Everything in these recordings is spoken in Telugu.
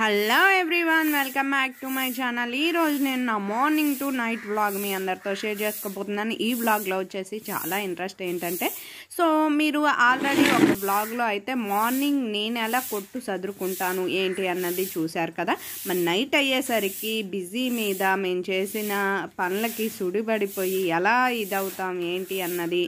hello everyone welcome back to my channel ఈరోజు నేను నా మార్నింగ్ టు నైట్ వ్లాగ్ మీ అందరితో షేర్ చేసుకోబోతున్నాను ఈ వ్లాగ్లో వచ్చేసి చాలా ఇంట్రెస్ట్ ఏంటంటే సో మీరు ఆల్రెడీ ఒక వ్లాగ్లో అయితే మార్నింగ్ నేను ఎలా కొట్టు సదురుకుంటాను ఏంటి అన్నది చూశారు కదా మరి నైట్ అయ్యేసరికి బిజీ మీద మేము చేసిన పనులకి సుడిపడిపోయి ఎలా ఇదవుతాం ఏంటి అన్నది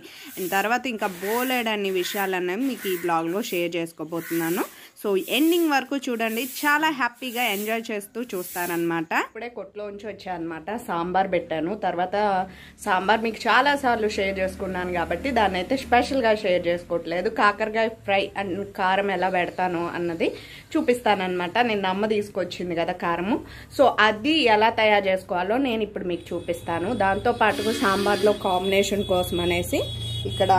తర్వాత ఇంకా విషయాలు విషయాలన్నవి మీకు ఈ బ్లాగ్లో షేర్ చేసుకోబోతున్నాను సో ఎండింగ్ వరకు చూడండి చాలా హ్యాపీగా ఎంజాయ్ చేస్తూ చూస్తారనమాట ఇప్పుడే కొట్లో ఉంచి వచ్చానమాట సాంబార్ పెట్టాను తర్వాత సాంబార్ మీకు చాలా సార్లు షేర్ చేసుకున్నాను కాబట్టి దాన్ని అయితే స్పెషల్గా షేర్ చేసుకోవట్లేదు కాకరకాయ ఫ్రై అండ్ కారం ఎలా పెడతాను అన్నది చూపిస్తానమాట నేను అమ్మ తీసుకొచ్చింది కదా కారము సో అది ఎలా తయారు చేసుకోవాలో నేను ఇప్పుడు మీకు చూపిస్తాను దాంతో పాటుగా సాంబార్లో కాంబినేషన్ కోసం అనేసి ఇక్కడ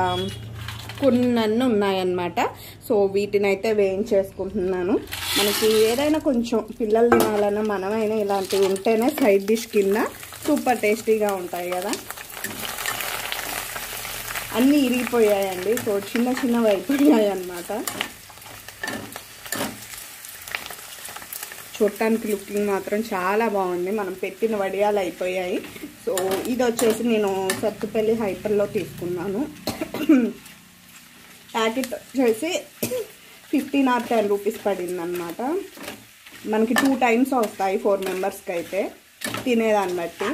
కొన్ని ఉన్నాయన్నమాట సో వీటిని అయితే వేయించేసుకుంటున్నాను మనకి ఏదైనా కొంచెం పిల్లలు తినాలన్నా మనమైనా ఇలాంటివి ఉంటేనే సైడ్ డిష్ కింద సూపర్ టేస్టీగా ఉంటాయి కదా అన్నీ ఇరిగిపోయాయండి సో చిన్న చిన్నవి అయిపోయాయి అన్నమాట చూడటానికి లుకింగ్ మాత్రం చాలా బాగుంది మనం పెట్టిన వడియాలు అయిపోయాయి సో ఇది వచ్చేసి నేను సత్తుపల్లి హైపర్లో తీసుకున్నాను ప్యాకెట్ వచ్చేసి ఫిఫ్టీన్ ఆర్ టెన్ రూపీస్ పడిందనమాట మనకి టూ టైమ్స్ వస్తాయి ఫోర్ మెంబర్స్కి అయితే తినేదాన్ని బట్టి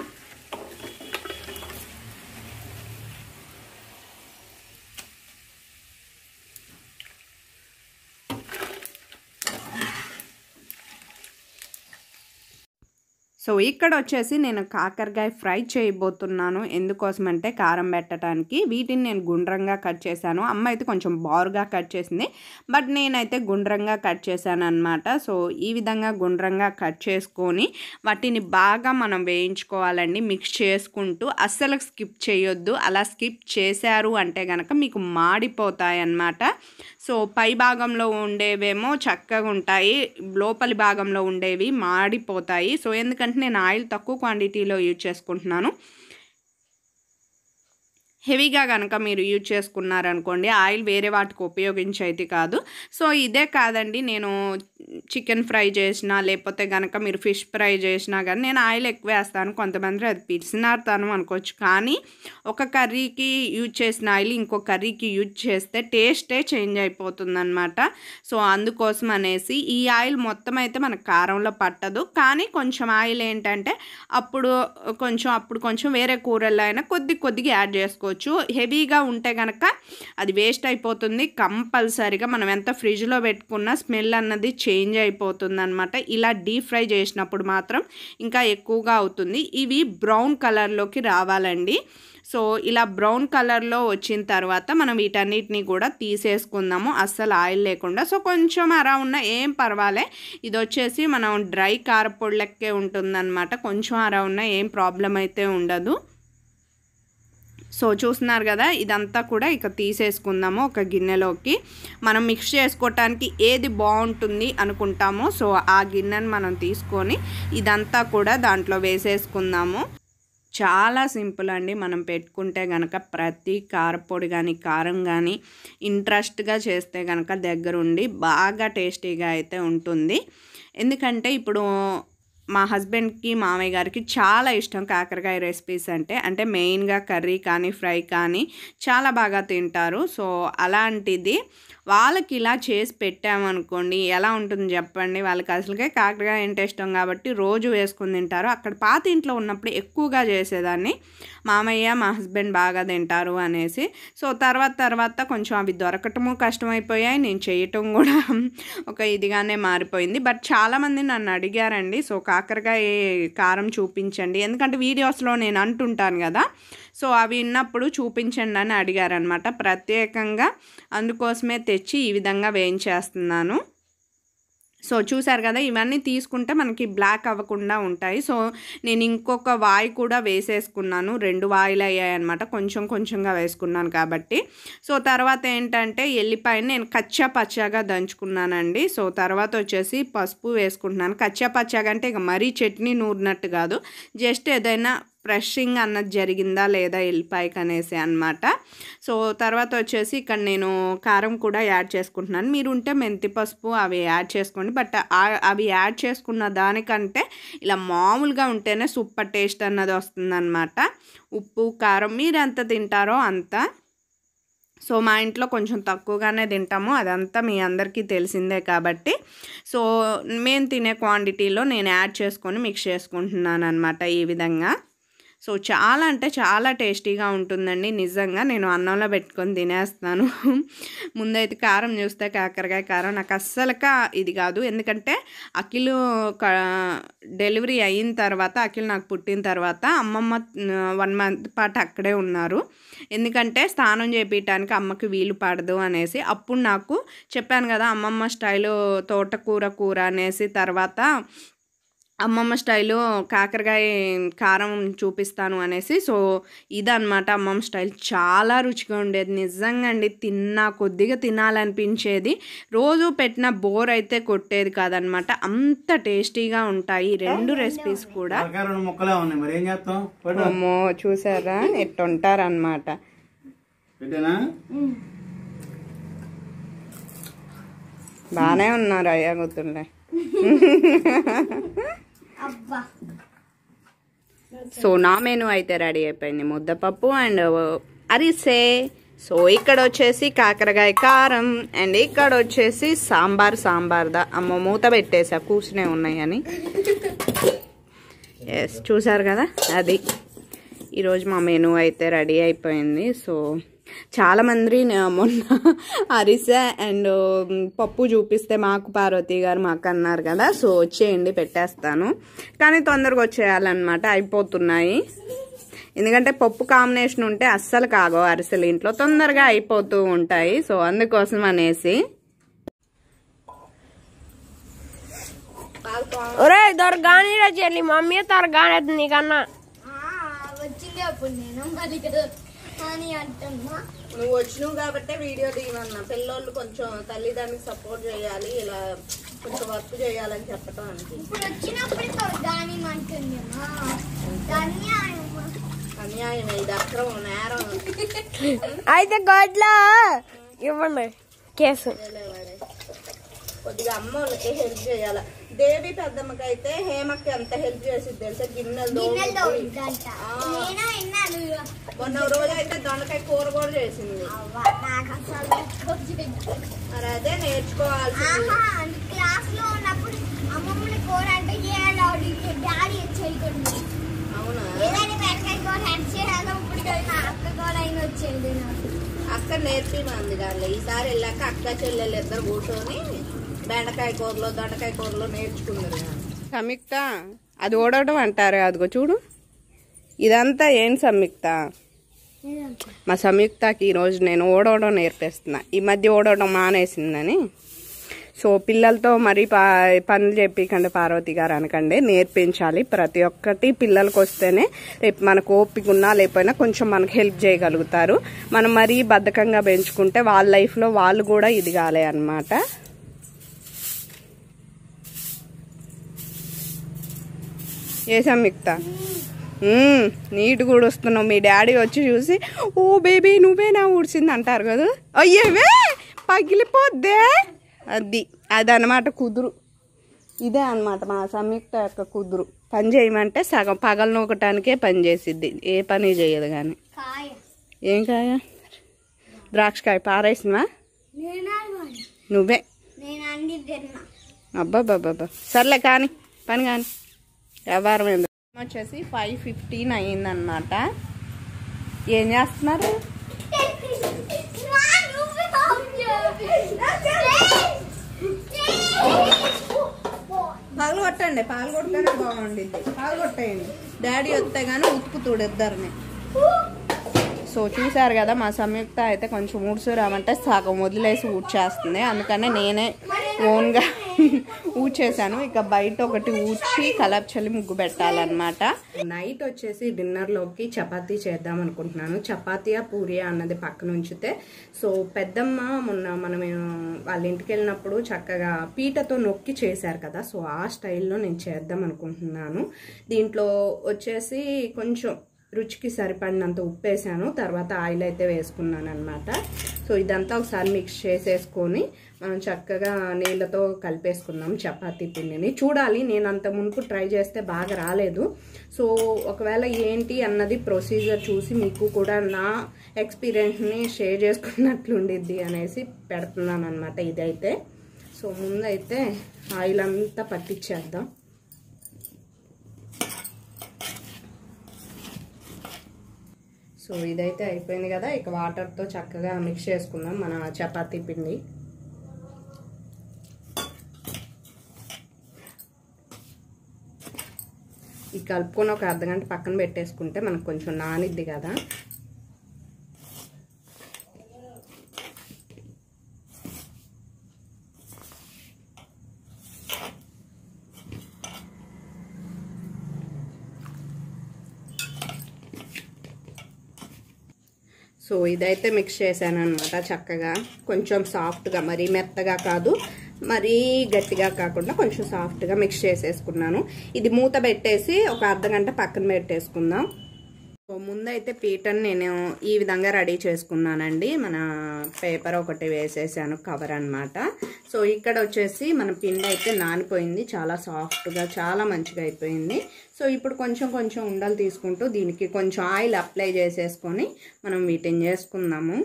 సో ఇక్కడ వచ్చేసి నేను కాకరకాయ ఫ్రై చేయబోతున్నాను ఎందుకోసమంటే కారం పెట్టడానికి వీటిని నేను గుండ్రంగా కట్ చేశాను అమ్మ అయితే కొంచెం బారుగా కట్ చేసింది బట్ నేనైతే గుండ్రంగా కట్ చేశాను అనమాట సో ఈ విధంగా గుండ్రంగా కట్ చేసుకొని వాటిని బాగా మనం వేయించుకోవాలండి మిక్స్ చేసుకుంటూ అస్సలు స్కిప్ చేయొద్దు అలా స్కిప్ చేశారు అంటే కనుక మీకు మాడిపోతాయన్నమాట సో పై భాగంలో ఉండేవేమో చక్కగా ఉంటాయి లోపలి భాగంలో ఉండేవి మాడిపోతాయి సో ఎందుకంటే ఎందుకంటే నేను ఆయిల్ తక్కువ క్వాంటిటీలో యూజ్ చేసుకుంటున్నాను హెవీగా కనుక మీరు యూజ్ చేసుకున్నారనుకోండి ఆయిల్ వేరే వాటికి ఉపయోగించేది కాదు సో ఇదే కాదండి నేను చికెన్ ఫ్రై చేసినా లేకపోతే కనుక మీరు ఫిష్ ఫ్రై చేసినా కానీ నేను ఆయిల్ ఎక్కువ వేస్తాను కొంతమంది అది పిలిచినారుతాను అనుకోవచ్చు కానీ ఒక కర్రీకి యూజ్ చేసిన ఆయిల్ ఇంకో కర్రీకి యూజ్ చేస్తే టేస్టే చేంజ్ అయిపోతుందన్నమాట సో అందుకోసం అనేసి ఈ ఆయిల్ మొత్తం అయితే మనకు కారంలో పట్టదు కానీ కొంచెం ఆయిల్ ఏంటంటే అప్పుడు కొంచెం అప్పుడు కొంచెం వేరే కూరల్లో అయినా కొద్ది కొద్దిగా యాడ్ చేసుకోవచ్చు పెట్టుకోవచ్చు హెవీగా ఉంటే కనుక అది వేస్ట్ అయిపోతుంది కంపల్సరీగా మనం ఎంత ఫ్రిడ్జ్లో పెట్టుకున్న స్మెల్ అన్నది చేంజ్ అయిపోతుంది అనమాట ఇలా డీప్ ఫ్రై చేసినప్పుడు మాత్రం ఇంకా ఎక్కువగా అవుతుంది ఇవి బ్రౌన్ కలర్లోకి రావాలండి సో ఇలా బ్రౌన్ కలర్లో వచ్చిన తర్వాత మనం వీటన్నిటిని కూడా తీసేసుకుందాము అస్సలు ఆయిల్ లేకుండా సో కొంచెం అలా ఉన్న ఏం పర్వాలే ఇది వచ్చేసి మనం డ్రై కారపొడి లెక్కే ఉంటుందన్నమాట కొంచెం అలా ఉన్న ఏం ప్రాబ్లం అయితే ఉండదు సో చూస్తున్నారు కదా ఇదంతా కూడా ఇక తీసేసుకుందాము ఒక గిన్నెలోకి మనం మిక్స్ చేసుకోవటానికి ఏది బాగుంటుంది అనుకుంటామో సో ఆ గిన్నెను మనం తీసుకొని ఇదంతా కూడా దాంట్లో వేసేసుకుందాము చాలా సింపుల్ అండి మనం పెట్టుకుంటే గనక ప్రతి కారపొడి కానీ కారం కానీ ఇంట్రెస్ట్గా చేస్తే కనుక దగ్గరుండి బాగా టేస్టీగా అయితే ఉంటుంది ఎందుకంటే ఇప్పుడు మా హస్బెండ్కి మామయ్య గారికి చాలా ఇష్టం కాకరకాయ రెసిపీస్ అంటే అంటే మెయిన్గా కర్రీ కానీ ఫ్రై కానీ చాలా బాగా తింటారు సో అలాంటిది వాళ్ళకి ఇలా చేసి పెట్టామనుకోండి ఎలా ఉంటుంది చెప్పండి వాళ్ళకి అసలుకే కాకరకాయ అంటే ఇష్టం కాబట్టి రోజు వేసుకుని తింటారు అక్కడ పాత ఇంట్లో ఉన్నప్పుడు ఎక్కువగా చేసేదాన్ని మామయ్య మా హస్బెండ్ బాగా తింటారు అనేసి సో తర్వాత తర్వాత కొంచెం అవి దొరకటము కష్టమైపోయాయి నేను చేయటం కూడా ఒక ఇదిగానే మారిపోయింది బట్ చాలామంది నన్ను అడిగారండి సో కాకరకాయ కారం చూపించండి ఎందుకంటే వీడియోస్లో నేను అంటుంటాను కదా సో అవి ఉన్నప్పుడు చూపించండి అని అడిగారనమాట ప్రత్యేకంగా అందుకోసమే తెచ్చి ఈ విధంగా వేయించేస్తున్నాను సో చూసారు కదా ఇవన్నీ తీసుకుంటే మనకి బ్లాక్ అవ్వకుండా ఉంటాయి సో నేను ఇంకొక వాయి కూడా వేసేసుకున్నాను రెండు వాయిలు అయ్యాయన్నమాట కొంచెం కొంచెంగా వేసుకున్నాను కాబట్టి సో తర్వాత ఏంటంటే ఎల్లిపాయని నేను కచ్చా పచ్చాగా దంచుకున్నానండి సో తర్వాత వచ్చేసి పసుపు వేసుకుంటున్నాను కచ్చా పచ్చాగా అంటే ఇక మరీ చట్నీ నూరినట్టు కాదు జస్ట్ ఏదైనా ఫ్రెషింగ్ అన్నది జరిగిందా లేదా ఎల్లిపాయకి అనేసి అనమాట సో తర్వాత వచ్చేసి ఇక్కడ నేను కారం కూడా యాడ్ చేసుకుంటున్నాను మీరు ఉంటే మెంతి పసుపు అవి యాడ్ చేసుకోండి బట్ అవి యాడ్ చేసుకున్న దానికంటే ఇలా మామూలుగా ఉంటేనే సూపర్ టేస్ట్ అన్నది వస్తుందన్నమాట ఉప్పు కారం మీరు ఎంత తింటారో అంత సో మా ఇంట్లో కొంచెం తక్కువగానే తింటాము అదంతా మీ అందరికీ తెలిసిందే కాబట్టి సో మేము తినే క్వాంటిటీలో నేను యాడ్ చేసుకొని మిక్స్ చేసుకుంటున్నాను అనమాట ఈ విధంగా సో చాలా అంటే చాలా టేస్టీగా ఉంటుందండి నిజంగా నేను అన్నంలో పెట్టుకొని తినేస్తాను ముందైతే కారం చూస్తే కాకరకాయ కారం నాకు అస్సలుగా ఇది కాదు ఎందుకంటే అఖిల్ డెలివరీ అయిన తర్వాత అఖిల్ నాకు పుట్టిన తర్వాత అమ్మమ్మ వన్ మంత్ పాటు అక్కడే ఉన్నారు ఎందుకంటే స్నానం చేపించడానికి అమ్మకి వీలు పడదు అనేసి అప్పుడు నాకు చెప్పాను కదా అమ్మమ్మ స్టైల్ తోటకూర కూర అనేసి తర్వాత అమ్మమ్మ స్టైల్లో కాకరకాయ కారం చూపిస్తాను అనేసి సో ఇదనమాట అమ్మమ్మ స్టైల్ చాలా రుచిగా ఉండేది నిజంగా అండి తిన్నా కొద్దిగా తినాలనిపించేది రోజు పెట్టిన బోర్ అయితే కొట్టేది కాదనమాట అంత టేస్టీగా ఉంటాయి రెండు రెసిపీస్ కూడా అమ్మో చూసారా ఎట్టుంటారనమాట బాగానే ఉన్నారు అయ్యా గుర్తుండే సో నా మెను అయితే రెడీ అయిపోయింది ముద్దపప్పు అండ్ అరిసే సో ఇక్కడ వచ్చేసి కాకరకాయ కారం అండ్ ఇక్కడ వచ్చేసి సాంబార్ సాంబార్ దా అమ్మ మూత పెట్టేసా కూర్చునే ఉన్నాయని ఎస్ చూసారు కదా అది ఈరోజు మా మెను అయితే రెడీ అయిపోయింది సో చాలామంది మొన్న అరిస అండ్ పప్పు చూపిస్తే మాకు పార్వతి గారు మాకు అన్నారు కదా సో వచ్చేయండి పెట్టేస్తాను కానీ తొందరగా వచ్చేయాలన్నమాట అయిపోతున్నాయి ఎందుకంటే పప్పు కాంబినేషన్ ఉంటే అస్సలు కాగో అరిసెలు ఇంట్లో తొందరగా అయిపోతూ ఉంటాయి సో అందుకోసం అనేసి ఒరే మమ్మీ తరగానేది నీకన్నా నేను అని అంటున్నా నువ్వు వచ్చినావు కాబట్టి వీడియో తీయమన్నా పిల్లోళ్ళు కొంచెం తల్లిదండ్రులకు సపోర్ట్ చేయాలి ఇలా కొంచెం వర్క్ చేయాలని చెప్పటం ఇప్పుడు వచ్చినప్పుడు అన్యాయం ఇది అక్రమం నేరం అయితే గోడ్లా ఇవ్వండి కేసు కొద్దిగా అమ్మ వాళ్ళకి హెల్ప్ చేయాలి దేవి పెద్దమ్మకి అయితే హేమకి ఎంత హెల్ప్ చేసి తెలుసా గిన్నెలు మొన్న రోజు అయితే దొండకాయ కూర కూడా చేసింది మరి అదే నేర్చుకోవాలి క్లాస్ లో ఉన్నప్పుడు అంటే అవునా అక్క నేర్పి అయినా వచ్చేది అక్క ఈసారి వెళ్ళాక అక్క చెల్లెలు ఇద్దరు కూర్చొని బెండకాయ కూరలో దొండకాయ కూరలో నేర్చుకున్నారు సంయుక్త అది ఓడవడం అంటారు అదిగో చూడు ఇదంతా ఏం సంయుక్త మా సంయుక్తకి ఈరోజు నేను ఓడవడం నేర్పిస్తున్నా ఈ మధ్య ఓడవడం మానేసిందని సో పిల్లలతో మరీ పా పనులు చెప్పకండి పార్వతి గారు అనకండి నేర్పించాలి ప్రతి ఒక్కటి పిల్లలకు వస్తేనే రేపు మనకు ఓపిక ఉన్నా లేకపోయినా కొంచెం మనకు హెల్ప్ చేయగలుగుతారు మనం మరీ బద్ధకంగా పెంచుకుంటే వాళ్ళ లైఫ్లో వాళ్ళు కూడా ఇది కాలే అనమాట వేసాం మిగతా నీట్ కూడా వస్తున్నావు మీ డాడీ వచ్చి చూసి ఓ బేబీ నువ్వేనా ఊడ్చింది అంటారు కదా అయ్యేవే పగిలిపోద్దే అది అదనమాట కుదురు ఇదే అనమాట మా సంయుక్త యొక్క కుదురు పని చేయమంటే సగం పగలు నూకటానికే పని చేసిద్ది ఏ పని చేయదు కానీ ఏం కాయ ద్రాక్షకాయ పారేసినవా నువ్వే అబ్బాబ్బాబ్బా సర్లే కానీ పని కానీ వ్యాపారం వచ్చేసి ఫైవ్ ఫిఫ్టీన్ అనమాట ఏం చేస్తున్నారు పాలు కొట్టండి పాలు కొట్టే బాగుండిద్ది పాలు కొట్టేయండి డాడీ వస్తే గానీ ఉతుకుతుడు ఇద్దరిని సో చూసారు కదా మా సంయుక్త అయితే కొంచెం రామంటే సగం వదిలేసి ఊడ్చేస్తుంది అందుకనే నేనే ఓన్గా ఊడ్చేసాను ఇక బయట ఒకటి ఊడ్చి కలర్ చల్లి ముగ్గు పెట్టాలన్నమాట నైట్ వచ్చేసి డిన్నర్లోకి చపాతీ చేద్దాం అనుకుంటున్నాను చపాతీయా పూరియా అన్నది పక్కన ఉంచితే సో పెద్దమ్మ మొన్న మనం వాళ్ళ ఇంటికి వెళ్ళినప్పుడు చక్కగా పీటతో నొక్కి చేశారు కదా సో ఆ స్టైల్లో నేను చేద్దాం అనుకుంటున్నాను దీంట్లో వచ్చేసి కొంచెం రుచికి సరిపడినంత ఉప్పు వేసాను తర్వాత ఆయిల్ అయితే వేసుకున్నాను అనమాట సో ఇదంతా ఒకసారి మిక్స్ చేసేసుకొని మనం చక్కగా నీళ్ళతో కలిపేసుకుందాం చపాతీ పిండిని చూడాలి నేను అంత మునుపు ట్రై చేస్తే బాగా రాలేదు సో ఒకవేళ ఏంటి అన్నది ప్రొసీజర్ చూసి మీకు కూడా నా ఎక్స్పీరియన్స్ని షేర్ చేసుకున్నట్లుండిద్ది అనేసి పెడుతున్నాను అనమాట ఇదైతే సో ముందైతే ఆయిల్ అంతా పట్టించేద్దాం సో ఇదైతే అయిపోయింది కదా ఇక వాటర్తో చక్కగా మిక్స్ చేసుకుందాం మన చపాతీ పిండి ఈ కలుపుకొని ఒక అర్ధగంట పక్కన పెట్టేసుకుంటే మనకు కొంచెం నానిద్ది కదా సో ఇదైతే మిక్స్ చేశాను అనమాట చక్కగా కొంచెం సాఫ్ట్గా మరీ మెత్తగా కాదు మరీ గట్టిగా కాకుండా కొంచెం సాఫ్ట్గా మిక్స్ చేసేసుకున్నాను ఇది మూత పెట్టేసి ఒక అర్ధ గంట పక్కన పెట్టేసుకుందాం ముందైతే పీటను నేను ఈ విధంగా రెడీ చేసుకున్నానండి మన పేపర్ ఒకటి వేసేసాను కవర్ అనమాట సో ఇక్కడ వచ్చేసి మన పిండి అయితే నానిపోయింది చాలా సాఫ్ట్గా చాలా మంచిగా అయిపోయింది సో ఇప్పుడు కొంచెం కొంచెం ఉండలు తీసుకుంటూ దీనికి కొంచెం ఆయిల్ అప్లై చేసేసుకొని మనం వీటిని చేసుకుందాము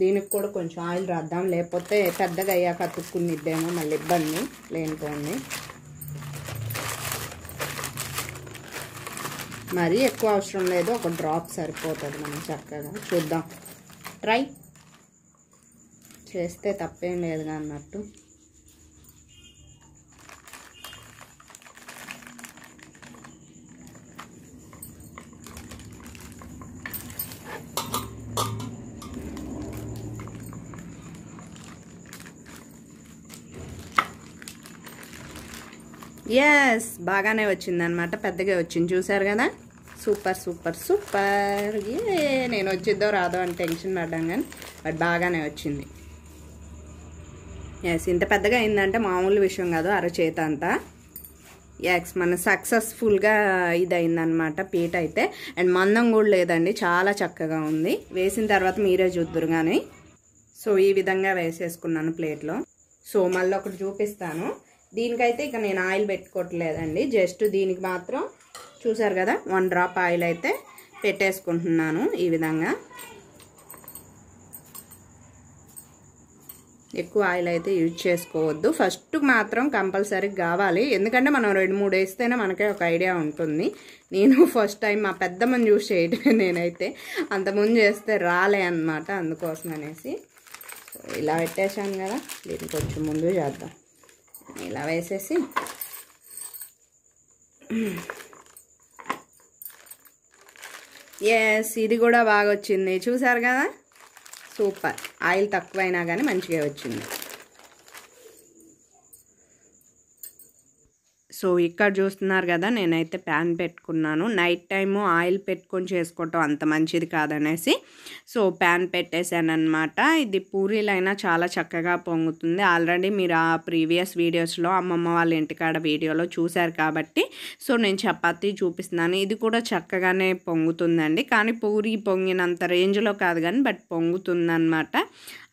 దీనికి కూడా కొంచెం ఆయిల్ రాద్దాం లేకపోతే పెద్దగా అయ్యాక అతుక్కునిద్దేమో మళ్ళీ ఇబ్బంది లేనిపోండి మరీ ఎక్కువ అవసరం లేదు ఒక డ్రాప్ సరిపోతుంది మనం చక్కగా చూద్దాం ట్రై చేస్తే తప్పేం లేదుగా అన్నట్టు ఎస్ బాగానే వచ్చిందనమాట పెద్దగా వచ్చింది చూసారు కదా సూపర్ సూపర్ సూపర్ ఏ నేను వచ్చిద్దో రాదో అని టెన్షన్ పడ్డాం కానీ బట్ బాగానే వచ్చింది ఎస్ ఇంత పెద్దగా అయిందంటే మామూలు విషయం కాదు అరచేత అంతా ఎస్ మన సక్సెస్ఫుల్గా అయిందనమాట పీట అయితే అండ్ మందం కూడా లేదండి చాలా చక్కగా ఉంది వేసిన తర్వాత మీరే చూద్దరు కానీ సో ఈ విధంగా వేసేసుకున్నాను ప్లేట్లో సో మళ్ళీ ఒకటి చూపిస్తాను దీనికైతే ఇక నేను ఆయిల్ పెట్టుకోవట్లేదండి జస్ట్ దీనికి మాత్రం చూసారు కదా వన్ డ్రాప్ ఆయిల్ అయితే పెట్టేసుకుంటున్నాను ఈ విధంగా ఎక్కువ ఆయిల్ అయితే యూజ్ చేసుకోవద్దు ఫస్ట్ మాత్రం కంపల్సరీ కావాలి ఎందుకంటే మనం రెండు మూడు వేస్తేనే మనకే ఒక ఐడియా ఉంటుంది నేను ఫస్ట్ టైం మా పెద్దమ్మని చూసి చేయటమే నేనైతే ముందు చేస్తే రాలే అనమాట అందుకోసం అనేసి ఇలా పెట్టేశాను కదా దీనికి కొంచెం ముందు చేద్దాం ఇలా వేసేసి ఎస్ ఇది కూడా బాగా వచ్చింది చూసారు కదా సూపర్ ఆయిల్ తక్కువైనా కానీ మంచిగా వచ్చింది సో ఇక్కడ చూస్తున్నారు కదా నేనైతే ప్యాన్ పెట్టుకున్నాను నైట్ టైము ఆయిల్ పెట్టుకొని చేసుకోవటం అంత మంచిది కాదనేసి సో ప్యాన్ పెట్టేశాను అనమాట ఇది పూరీలైనా చాలా చక్కగా పొంగుతుంది ఆల్రెడీ మీరు ఆ ప్రీవియస్ వీడియోస్లో అమ్మమ్మ వాళ్ళ ఇంటికాడ వీడియోలో చూశారు కాబట్టి సో నేను చపాతీ చూపిస్తున్నాను ఇది కూడా చక్కగానే పొంగుతుందండి కానీ పూరి పొంగినంత రేంజ్లో కాదు కానీ బట్ పొంగుతుందన్నమాట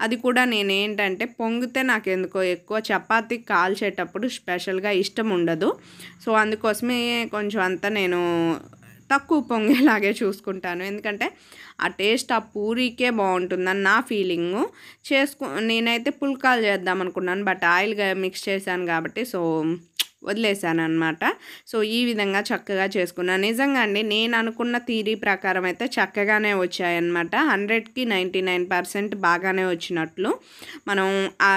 అది కూడా నేనేంటంటే పొంగితే నాకు ఎందుకో ఎక్కువ చపాతి కాల్చేటప్పుడు స్పెషల్గా ఇష్టం ఉండదు సో అందుకోసమే కొంచెం అంతా నేను తక్కువ పొంగేలాగే చూసుకుంటాను ఎందుకంటే ఆ టేస్ట్ ఆ పూరీకే బాగుంటుందని నా ఫీలింగు చేసుకు నేనైతే పుల్కాలు చేద్దాం అనుకున్నాను బట్ ఆయిల్గా మిక్స్ చేశాను కాబట్టి సో వదిలేశాను అనమాట సో ఈ విధంగా చక్కగా చేసుకున్నాను నిజంగా అండి నేను అనుకున్న థీరీ ప్రకారం అయితే చక్కగానే వచ్చాయన్నమాట హండ్రెడ్కి నైంటీ నైన్ పర్సెంట్ బాగానే వచ్చినట్లు మనం ఆ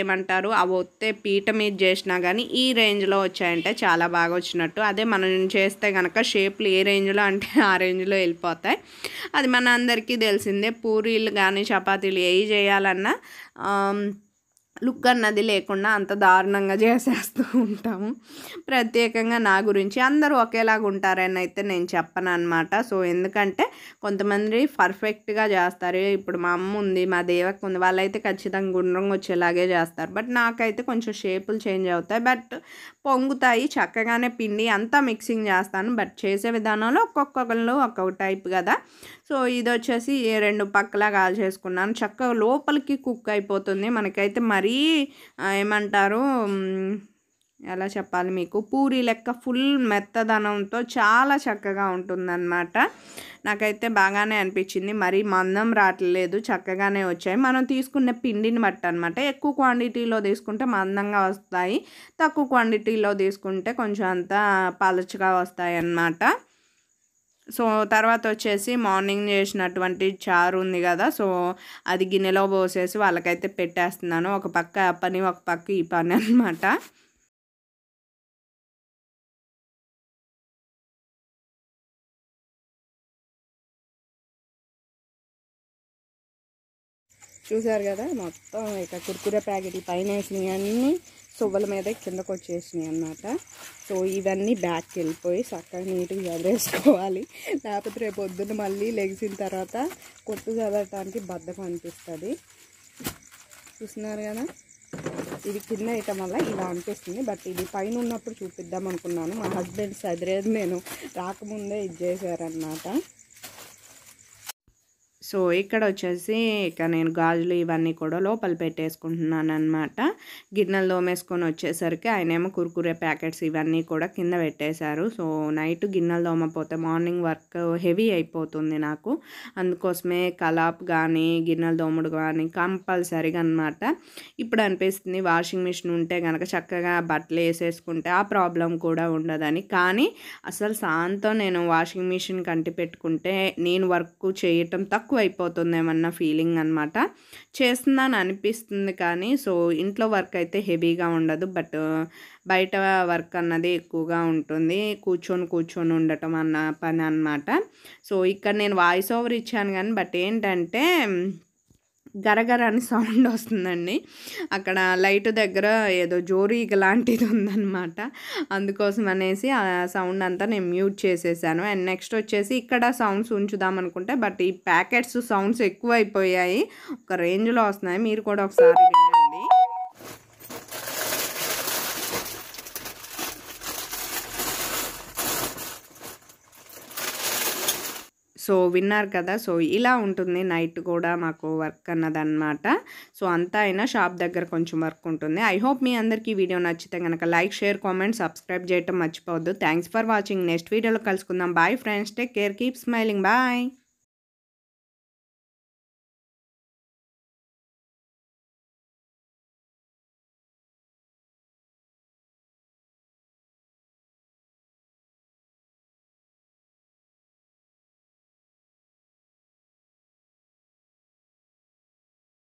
ఏమంటారు ఆ ఒత్తే పీట మీద చేసినా కానీ ఈ రేంజ్లో వచ్చాయంటే చాలా బాగా వచ్చినట్టు అదే మనం చేస్తే కనుక షేప్లు ఏ రేంజ్లో అంటే ఆ రేంజ్లో వెళ్ళిపోతాయి అది మన అందరికీ తెలిసిందే పూరీలు కానీ చపాతీలు ఏవి చేయాలన్నా లుక్ అన్నది లేకుండా అంత దారుణంగా చేసేస్తూ ఉంటాము ప్రత్యేకంగా నా గురించి అందరూ ఒకేలాగా ఉంటారని అయితే నేను చెప్పను అనమాట సో ఎందుకంటే కొంతమంది పర్ఫెక్ట్గా చేస్తారు ఇప్పుడు మా అమ్మ ఉంది మా దేవక్ ఉంది వాళ్ళైతే ఖచ్చితంగా గుండ్రంగా వచ్చేలాగే చేస్తారు బట్ నాకైతే కొంచెం షేపులు చేంజ్ అవుతాయి బట్ పొంగుతాయి చక్కగానే పిండి అంతా మిక్సింగ్ చేస్తాను బట్ చేసే విధానంలో ఒక్కొక్కళ్ళు ఒక్కొక్క టైప్ కదా సో ఇది వచ్చేసి రెండు పక్కలా కాల్చేసుకున్నాను చక్కగా లోపలికి కుక్ అయిపోతుంది మనకైతే మరీ ఏమంటారు ఎలా చెప్పాలి మీకు పూరి లెక్క ఫుల్ మెత్తదనంతో చాలా చక్కగా ఉంటుందన్నమాట నాకైతే బాగానే అనిపించింది మరీ మందం రావట్లేదు చక్కగానే వచ్చాయి మనం తీసుకున్న పిండిని బట్టి అనమాట ఎక్కువ క్వాంటిటీలో తీసుకుంటే మందంగా వస్తాయి తక్కువ క్వాంటిటీలో తీసుకుంటే కొంచెం అంతా పలచగా వస్తాయి అన్నమాట సో తర్వాత వచ్చేసి మార్నింగ్ చేసినటువంటి చారు ఉంది కదా సో అది గిన్నెలో పోసేసి వాళ్ళకైతే పెట్టేస్తున్నాను ఒక పక్క ఆ పని ఒక పక్క ఈ పని అనమాట చూసారు కదా మొత్తం ఇక కుర్కురే ప్యాకెట్ పైన వేసినవి అన్నీ సువ్వల మీద కిందకు వచ్చేసినాయి అన్నమాట సో ఇవన్నీ బ్యాక్కి వెళ్ళిపోయి చక్కగా నీట్గా చదివేసుకోవాలి లేకపోతే రేపు పొద్దున్న మళ్ళీ లెగిసిన తర్వాత కొట్టు చదవటానికి బద్దకం అనిపిస్తుంది చూస్తున్నారు కదా ఇది కింద అయితే వల్ల ఇలా అనిపిస్తుంది బట్ ఇది పైన ఉన్నప్పుడు చూపిద్దాం అనుకున్నాను మా హస్బెండ్ చదివేది నేను రాకముందే ఇది చేశారనమాట సో ఇక్కడ వచ్చేసి ఇక నేను గాజులు ఇవన్నీ కూడా లోపల పెట్టేసుకుంటున్నాను అనమాట గిన్నెలు దోమేసుకొని వచ్చేసరికి ఆయన ఏమో కుర్కురే ప్యాకెట్స్ ఇవన్నీ కూడా కింద పెట్టేశారు సో నైట్ గిన్నెలు దోమపోతే మార్నింగ్ వర్క్ హెవీ అయిపోతుంది నాకు అందుకోసమే కలాప్ కానీ గిన్నెలు దోముడు కానీ కంపల్సరీగా అనమాట ఇప్పుడు అనిపిస్తుంది వాషింగ్ మిషన్ ఉంటే కనుక చక్కగా బట్టలు వేసేసుకుంటే ఆ ప్రాబ్లం కూడా ఉండదని కానీ అసలు సాంతో నేను వాషింగ్ మిషన్ కంటి పెట్టుకుంటే నేను వర్క్ చేయటం తక్కువ ఎక్కువ అయిపోతుంది ఏమన్నా ఫీలింగ్ అనమాట చేస్తున్నాను అనిపిస్తుంది కానీ సో ఇంట్లో వర్క్ అయితే హెవీగా ఉండదు బట్ బయట వర్క్ అన్నది ఎక్కువగా ఉంటుంది కూర్చొని కూర్చొని ఉండటం అన్న పని అనమాట సో ఇక్కడ నేను వాయిస్ ఓవర్ ఇచ్చాను కానీ బట్ ఏంటంటే గరగర అని సౌండ్ వస్తుందండి అక్కడ లైట్ దగ్గర ఏదో ఇక లాంటిది ఉందన్నమాట అందుకోసం అనేసి ఆ సౌండ్ అంతా నేను మ్యూట్ చేసేసాను అండ్ నెక్స్ట్ వచ్చేసి ఇక్కడ సౌండ్స్ ఉంచుదాం అనుకుంటే బట్ ఈ ప్యాకెట్స్ సౌండ్స్ ఎక్కువ అయిపోయాయి ఒక రేంజ్లో వస్తున్నాయి మీరు కూడా ఒకసారి వినండి సో విన్నారు కదా సో ఇలా ఉంటుంది నైట్ కూడా మాకు వర్క్ అన్నదన్నమాట సో అంతా అయినా షాప్ దగ్గర కొంచెం వర్క్ ఉంటుంది ఐ హోప్ మీ అందరికీ వీడియో నచ్చితే కనుక లైక్ షేర్ కామెంట్ సబ్స్క్రైబ్ చేయటం మర్చిపోవద్దు థ్యాంక్స్ ఫర్ వాచింగ్ నెక్స్ట్ వీడియోలో కలుసుకుందాం bye friends take care keep smiling bye